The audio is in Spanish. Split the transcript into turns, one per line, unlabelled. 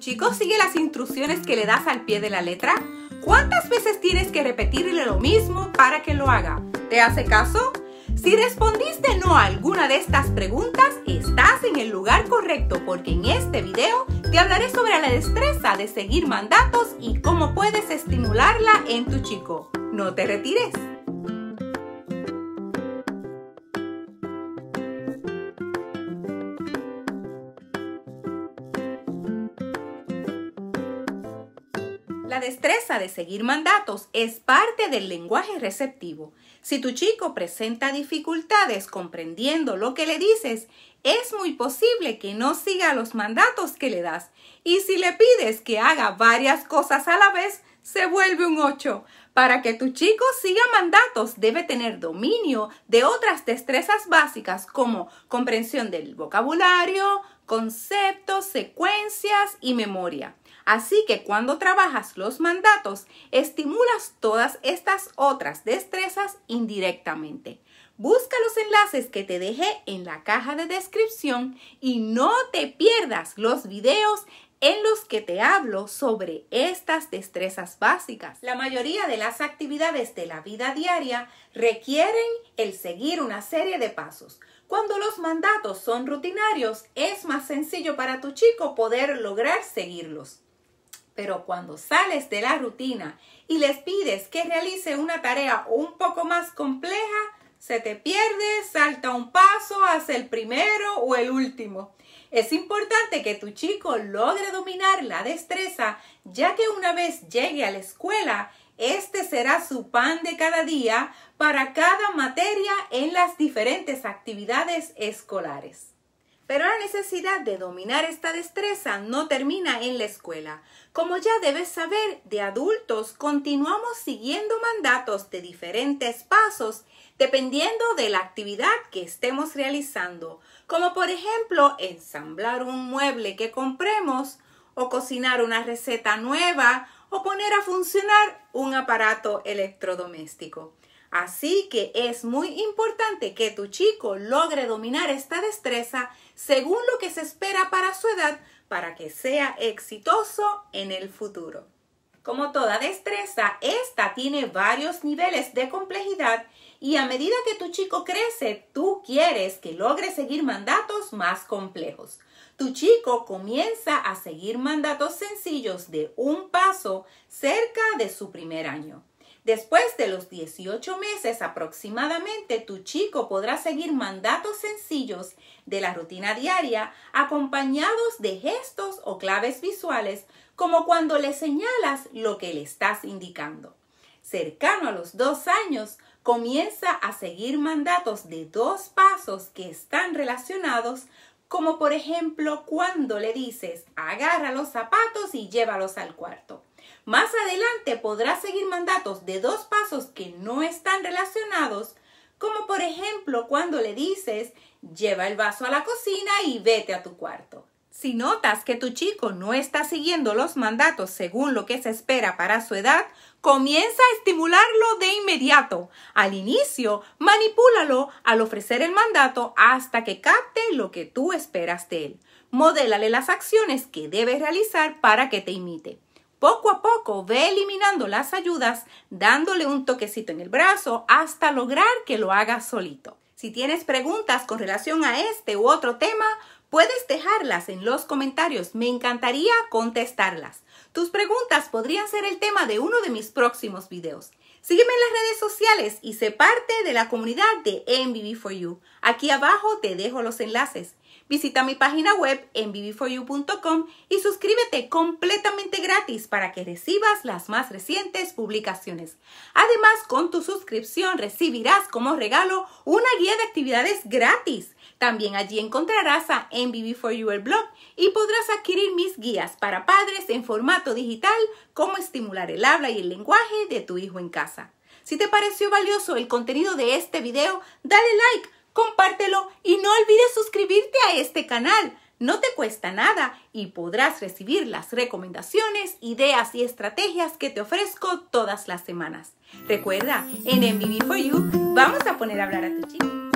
chico sigue las instrucciones que le das al pie de la letra? ¿Cuántas veces tienes que repetirle lo mismo para que lo haga? ¿Te hace caso? Si respondiste no a alguna de estas preguntas, estás en el lugar correcto porque en este video te hablaré sobre la destreza de seguir mandatos y cómo puedes estimularla en tu chico. No te retires. La destreza de seguir mandatos es parte del lenguaje receptivo. Si tu chico presenta dificultades comprendiendo lo que le dices, es muy posible que no siga los mandatos que le das. Y si le pides que haga varias cosas a la vez, se vuelve un 8. Para que tu chico siga mandatos debe tener dominio de otras destrezas básicas como comprensión del vocabulario, conceptos, secuencias y memoria. Así que cuando trabajas los mandatos, estimulas todas estas otras destrezas indirectamente. Busca los enlaces que te dejé en la caja de descripción y no te pierdas los videos en los que te hablo sobre estas destrezas básicas. La mayoría de las actividades de la vida diaria requieren el seguir una serie de pasos. Cuando los mandatos son rutinarios, es más sencillo para tu chico poder lograr seguirlos. Pero cuando sales de la rutina y les pides que realice una tarea un poco más compleja, se te pierde, salta un paso, hace el primero o el último. Es importante que tu chico logre dominar la destreza, ya que una vez llegue a la escuela, este será su pan de cada día para cada materia en las diferentes actividades escolares. Pero la necesidad de dominar esta destreza no termina en la escuela. Como ya debes saber, de adultos continuamos siguiendo mandatos de diferentes pasos dependiendo de la actividad que estemos realizando, como por ejemplo ensamblar un mueble que compremos o cocinar una receta nueva o poner a funcionar un aparato electrodoméstico. Así que es muy importante que tu chico logre dominar esta destreza según lo que se espera para su edad para que sea exitoso en el futuro. Como toda destreza, esta tiene varios niveles de complejidad y a medida que tu chico crece, tú quieres que logre seguir mandatos más complejos. Tu chico comienza a seguir mandatos sencillos de un paso cerca de su primer año. Después de los 18 meses aproximadamente, tu chico podrá seguir mandatos sencillos de la rutina diaria acompañados de gestos o claves visuales, como cuando le señalas lo que le estás indicando. Cercano a los dos años, comienza a seguir mandatos de dos pasos que están relacionados, como por ejemplo cuando le dices agarra los zapatos y llévalos al cuarto más adelante podrás seguir mandatos de dos pasos que no están relacionados, como por ejemplo cuando le dices lleva el vaso a la cocina y vete a tu cuarto. Si notas que tu chico no está siguiendo los mandatos según lo que se espera para su edad, comienza a estimularlo de inmediato. Al inicio, manipúlalo al ofrecer el mandato hasta que capte lo que tú esperas de él. Modélale las acciones que debe realizar para que te imite. Poco a poco ve eliminando las ayudas, dándole un toquecito en el brazo hasta lograr que lo haga solito. Si tienes preguntas con relación a este u otro tema, puedes dejarlas en los comentarios. Me encantaría contestarlas. Tus preguntas podrían ser el tema de uno de mis próximos videos. Sígueme en las redes sociales y sé parte de la comunidad de MVB4U. Aquí abajo te dejo los enlaces. Visita mi página web en bb4u.com y suscríbete completamente gratis para que recibas las más recientes publicaciones. Además, con tu suscripción recibirás como regalo una guía de actividades gratis. También allí encontrarás a MBB4U el blog y podrás adquirir mis guías para padres en formato digital, cómo estimular el habla y el lenguaje de tu hijo en casa. Si te pareció valioso el contenido de este video, dale like, compártelo suscribirte a este canal. No te cuesta nada y podrás recibir las recomendaciones, ideas y estrategias que te ofrezco todas las semanas. Recuerda, en MVB for You vamos a poner a hablar a tu chico.